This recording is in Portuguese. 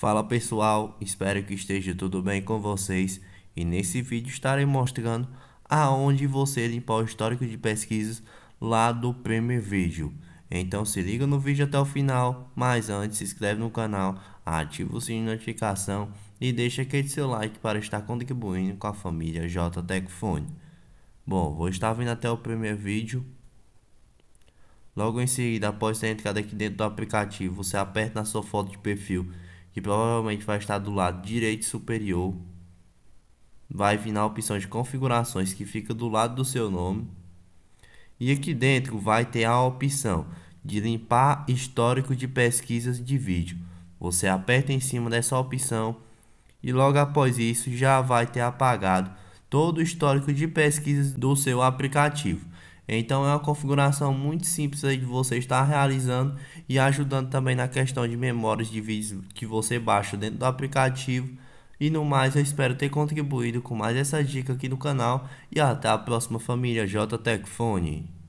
Fala pessoal, espero que esteja tudo bem com vocês e nesse vídeo estarei mostrando aonde você limpar o histórico de pesquisas lá do Premier vídeo. Então se liga no vídeo até o final, mas antes se inscreve no canal, ativa o sininho de notificação e deixa aquele seu like para estar contribuindo com a família Techfone. Bom, vou estar vindo até o Premier vídeo. Logo em seguida, após ter entrado aqui dentro do aplicativo, você aperta na sua foto de perfil que provavelmente vai estar do lado direito superior. Vai vir na opção de configurações que fica do lado do seu nome. E aqui dentro vai ter a opção de limpar histórico de pesquisas de vídeo. Você aperta em cima dessa opção e logo após isso já vai ter apagado todo o histórico de pesquisas do seu aplicativo. Então é uma configuração muito simples aí de você estar realizando e ajudando também na questão de memórias de vídeo que você baixa dentro do aplicativo. E no mais, eu espero ter contribuído com mais essa dica aqui no canal e até a próxima família JTech Phone.